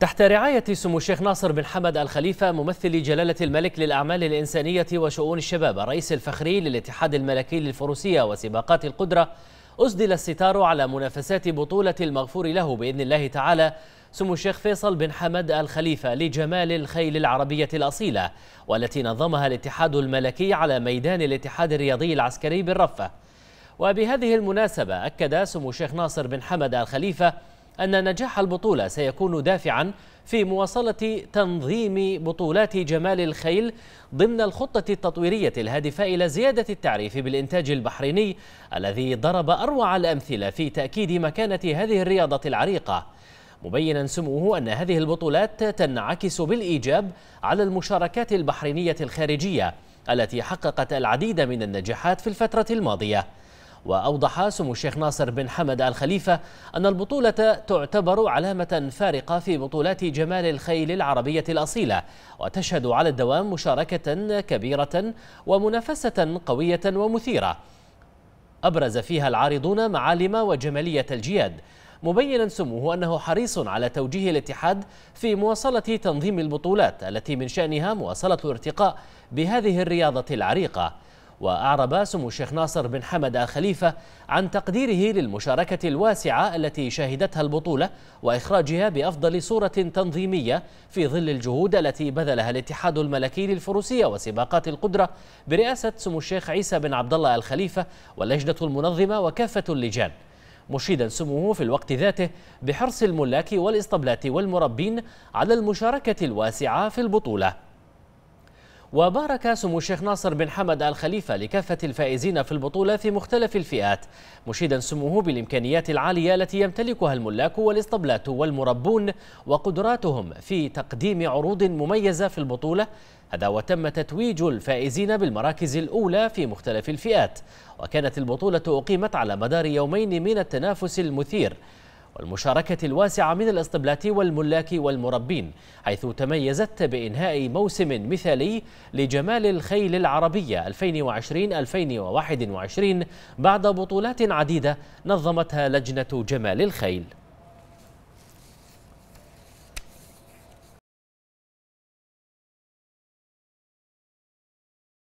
تحت رعاية سمو الشيخ ناصر بن حمد الخليفة ممثل جلالة الملك للأعمال الإنسانية وشؤون الشباب الرئيس الفخري للاتحاد الملكي للفروسية وسباقات القدرة أسدل الستار على منافسات بطولة المغفور له بإذن الله تعالى سمو الشيخ فيصل بن حمد الخليفة لجمال الخيل العربية الأصيلة والتي نظمها الاتحاد الملكي على ميدان الاتحاد الرياضي العسكري بالرفة وبهذه المناسبة أكد سمو الشيخ ناصر بن حمد الخليفة أن نجاح البطولة سيكون دافعا في مواصلة تنظيم بطولات جمال الخيل ضمن الخطة التطويرية الهادفة إلى زيادة التعريف بالإنتاج البحريني الذي ضرب أروع الأمثلة في تأكيد مكانة هذه الرياضة العريقة مبينا سموه أن هذه البطولات تنعكس بالإيجاب على المشاركات البحرينية الخارجية التي حققت العديد من النجاحات في الفترة الماضية وأوضح سمو الشيخ ناصر بن حمد الخليفة أن البطولة تعتبر علامة فارقة في بطولات جمال الخيل العربية الأصيلة وتشهد على الدوام مشاركة كبيرة ومنافسة قوية ومثيرة أبرز فيها العارضون معالم وجمالية الجياد مبينا سموه أنه حريص على توجيه الاتحاد في مواصلة تنظيم البطولات التي من شأنها مواصلة الارتقاء بهذه الرياضة العريقة وأعرب سمو الشيخ ناصر بن حمد آل خليفة عن تقديره للمشاركة الواسعة التي شهدتها البطولة وإخراجها بأفضل صورة تنظيمية في ظل الجهود التي بذلها الاتحاد الملكي للفروسية وسباقات القدرة برئاسة سمو الشيخ عيسى بن عبد الله آل خليفة واللجنة المنظمة وكافة اللجان مشيدا سموه في الوقت ذاته بحرص الملاك والاسطبلات والمربين على المشاركة الواسعة في البطولة وبارك سمو الشيخ ناصر بن حمد آل خليفة لكافة الفائزين في البطولة في مختلف الفئات مشيدا سموه بالإمكانيات العالية التي يمتلكها الملاك والإسطبلات والمربون وقدراتهم في تقديم عروض مميزة في البطولة هذا وتم تتويج الفائزين بالمراكز الأولى في مختلف الفئات وكانت البطولة أقيمت على مدار يومين من التنافس المثير والمشاركة الواسعة من الاستبلات والملاك والمربين حيث تميزت بإنهاء موسم مثالي لجمال الخيل العربية 2020-2021 بعد بطولات عديدة نظمتها لجنة جمال الخيل